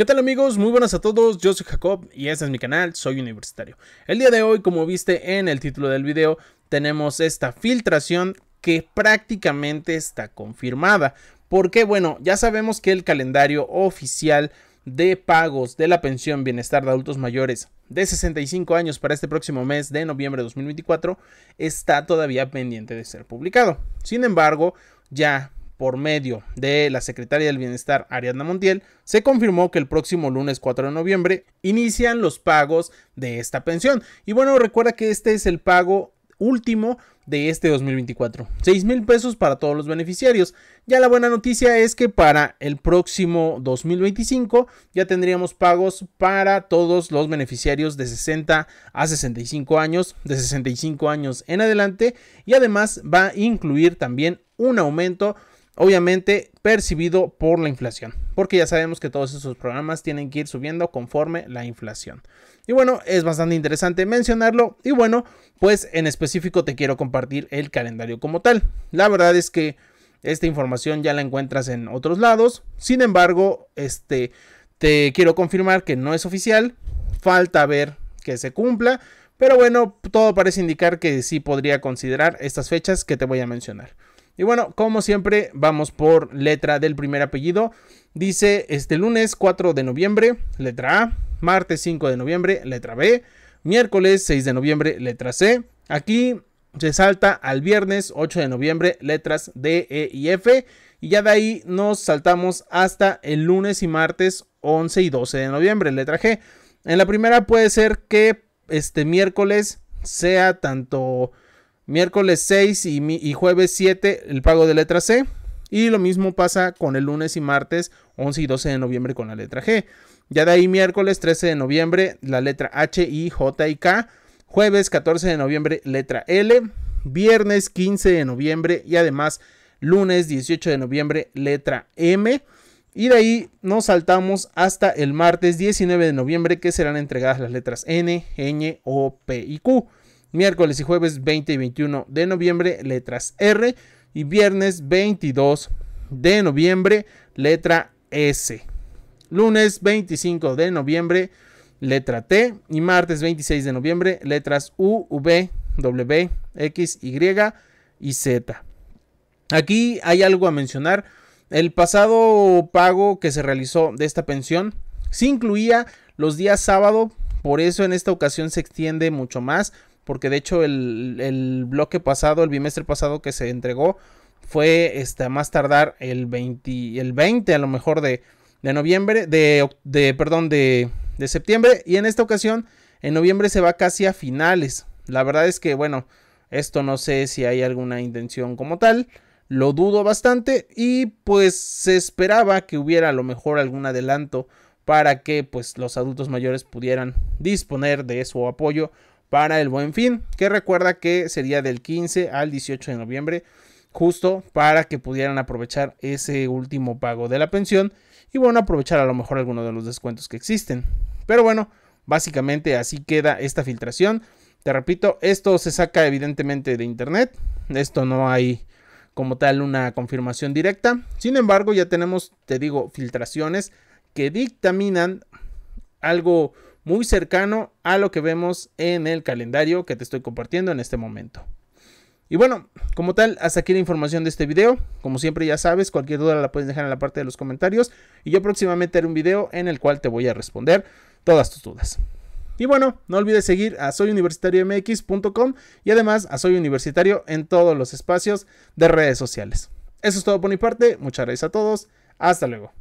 ¿Qué tal amigos? Muy buenas a todos, yo soy Jacob y este es mi canal, soy universitario. El día de hoy, como viste en el título del video, tenemos esta filtración que prácticamente está confirmada. Porque bueno, ya sabemos que el calendario oficial de pagos de la pensión bienestar de adultos mayores de 65 años para este próximo mes de noviembre de 2024 está todavía pendiente de ser publicado. Sin embargo, ya por medio de la secretaria del Bienestar Ariadna Montiel, se confirmó que el próximo lunes 4 de noviembre inician los pagos de esta pensión. Y bueno, recuerda que este es el pago último de este 2024. 6 mil pesos para todos los beneficiarios. Ya la buena noticia es que para el próximo 2025 ya tendríamos pagos para todos los beneficiarios de 60 a 65 años, de 65 años en adelante. Y además va a incluir también un aumento obviamente percibido por la inflación, porque ya sabemos que todos esos programas tienen que ir subiendo conforme la inflación. Y bueno, es bastante interesante mencionarlo y bueno, pues en específico te quiero compartir el calendario como tal. La verdad es que esta información ya la encuentras en otros lados, sin embargo, este te quiero confirmar que no es oficial, falta ver que se cumpla, pero bueno, todo parece indicar que sí podría considerar estas fechas que te voy a mencionar. Y bueno, como siempre, vamos por letra del primer apellido. Dice este lunes 4 de noviembre, letra A, martes 5 de noviembre, letra B, miércoles 6 de noviembre, letra C. Aquí se salta al viernes 8 de noviembre, letras D, E y F. Y ya de ahí nos saltamos hasta el lunes y martes 11 y 12 de noviembre, letra G. En la primera puede ser que este miércoles sea tanto miércoles 6 y, y, jueves 7 el pago de letra C. Y lo mismo pasa con el lunes y martes 11 y 12 de noviembre con la letra G. Ya de ahí miércoles 13 de noviembre la letra H, I, J y K. Jueves 14 de noviembre letra L. Viernes 15 de noviembre y además lunes 18 de noviembre letra M. Y de ahí nos saltamos hasta el martes 19 de noviembre que serán entregadas las letras N, Ñ, O, P y Q miércoles y jueves 20 y 21 de noviembre, letras R, y viernes 22 de noviembre, letra S. Lunes 25 de noviembre, letra T, y martes 26 de noviembre, letras U, V, W, X, Y y Z. Aquí hay algo a mencionar. El pasado pago que se realizó de esta pensión se incluía los días sábado, por eso en esta ocasión se extiende mucho más porque de hecho el, bloque pasado, el bimestre pasado que se entregó, fue este, más tardar el 20, el 20 a lo mejor de, de noviembre, de, de perdón, de, de, septiembre. Y en esta ocasión, en noviembre se va casi a finales. La verdad es que, bueno, esto no sé si hay alguna intención como tal. Lo dudo bastante y pues se esperaba que hubiera a lo mejor algún adelanto para que pues los adultos mayores pudieran disponer de su apoyo para el buen fin, que recuerda que sería del 15 al 18 de noviembre, justo para que pudieran aprovechar ese último pago de la pensión y bueno, aprovechar a lo mejor alguno de los descuentos que existen. Pero bueno, básicamente así queda esta filtración. Te repito, esto se saca evidentemente de internet, esto no hay como tal una confirmación directa. Sin embargo, ya tenemos, te digo, filtraciones que dictaminan algo muy cercano a lo que vemos en el calendario que te estoy compartiendo en este momento. Y bueno, como tal, hasta aquí la información de este video. Como siempre ya sabes, cualquier duda la puedes dejar en la parte de los comentarios y yo próximamente haré un video en el cual te voy a responder todas tus dudas. Y bueno, no olvides seguir a soyuniversitariomx.com y además a Soy Universitario en todos los espacios de redes sociales. Eso es todo por mi parte, muchas gracias a todos, hasta luego.